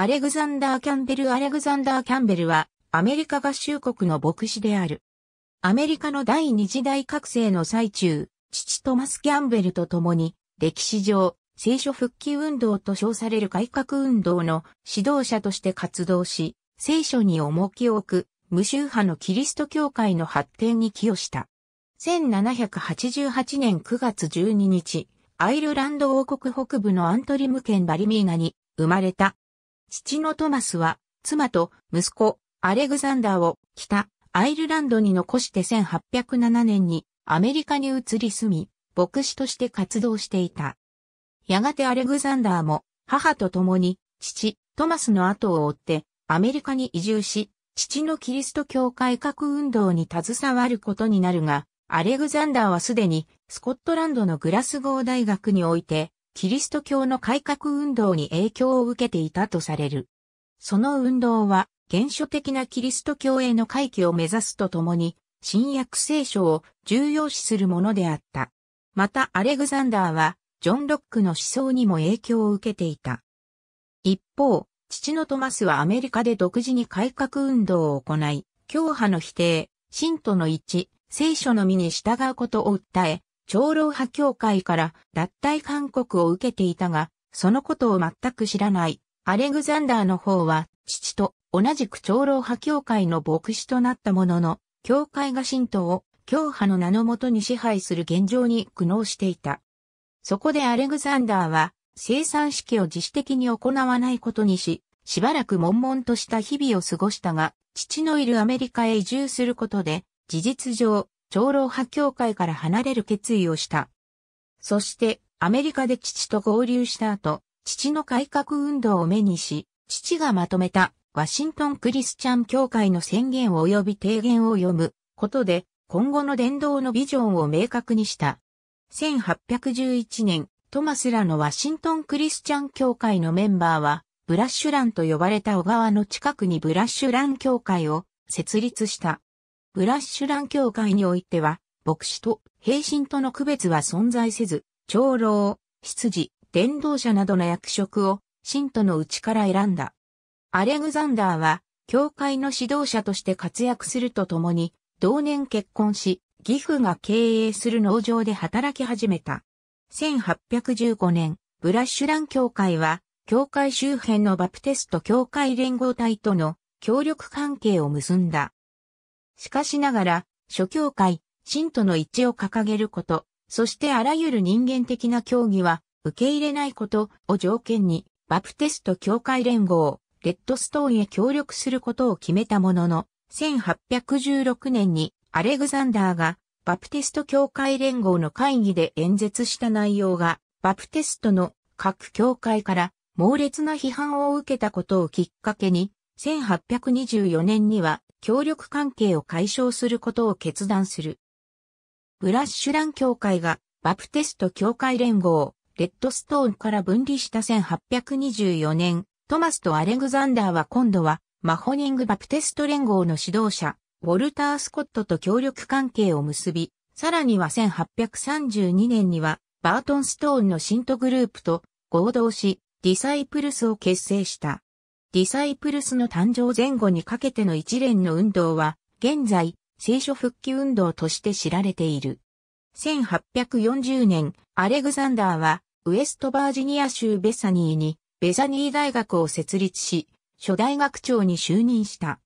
アレグザンダー・キャンベル・アレグザンダー・キャンベルは、アメリカ合衆国の牧師である。アメリカの第二次大覚醒の最中、父トマス・キャンベルと共に、歴史上、聖書復帰運動と称される改革運動の指導者として活動し、聖書に重きを置く、無宗派のキリスト教会の発展に寄与した。1788年9月12日、アイルランド王国北部のアントリム県バリミーナに生まれた父のトマスは、妻と息子、アレグザンダーを北アイルランドに残して1807年にアメリカに移り住み、牧師として活動していた。やがてアレグザンダーも母と共に父トマスの後を追ってアメリカに移住し、父のキリスト教改革運動に携わることになるが、アレグザンダーはすでにスコットランドのグラスゴー大学においてキリスト教の改革運動に影響を受けていたとされる。その運動は、原初的なキリスト教への回帰を目指すとともに、新約聖書を重要視するものであった。またアレグザンダーは、ジョン・ロックの思想にも影響を受けていた。一方、父のトマスはアメリカで独自に改革運動を行い、教派の否定、信徒の一致、聖書の身に従うことを訴え、長老派協会から脱退勧告を受けていたが、そのことを全く知らない。アレグザンダーの方は、父と同じく長老派教会の牧師となったものの、教会が神道を教派の名のもとに支配する現状に苦悩していた。そこでアレグザンダーは、生産式を自主的に行わないことにし、しばらく悶々とした日々を過ごしたが、父のいるアメリカへ移住することで、事実上、長老派教会から離れる決意をした。そして、アメリカで父と合流した後、父の改革運動を目にし、父がまとめたワシントンクリスチャン教会の宣言及び提言を読むことで、今後の伝道のビジョンを明確にした。1811年、トマスらのワシントンクリスチャン教会のメンバーは、ブラッシュランと呼ばれた小川の近くにブラッシュラン教会を設立した。ブラッシュラン教会においては、牧師と平身との区別は存在せず、長老、執事、伝道者などの役職を、信徒のうちから選んだ。アレグザンダーは、教会の指導者として活躍するとともに、同年結婚し、義父が経営する農場で働き始めた。1815年、ブラッシュラン教会は、教会周辺のバプテスト教会連合体との協力関係を結んだ。しかしながら、諸教会、信徒の一致を掲げること、そしてあらゆる人間的な教義は受け入れないことを条件に、バプテスト教会連合、レッドストーンへ協力することを決めたものの、1816年にアレグザンダーがバプテスト教会連合の会議で演説した内容が、バプテストの各教会から猛烈な批判を受けたことをきっかけに、1824年には協力関係を解消することを決断する。ブラッシュラン協会がバプテスト協会連合、レッドストーンから分離した1824年、トマスとアレグザンダーは今度はマホニングバプテスト連合の指導者、ウォルター・スコットと協力関係を結び、さらには1832年にはバートン・ストーンの信徒グループと合同し、ディサイプルスを結成した。ディサイプルスの誕生前後にかけての一連の運動は、現在、聖書復帰運動として知られている。1840年、アレグザンダーは、ウエストバージニア州ベサニーに、ベザニー大学を設立し、初代学長に就任した。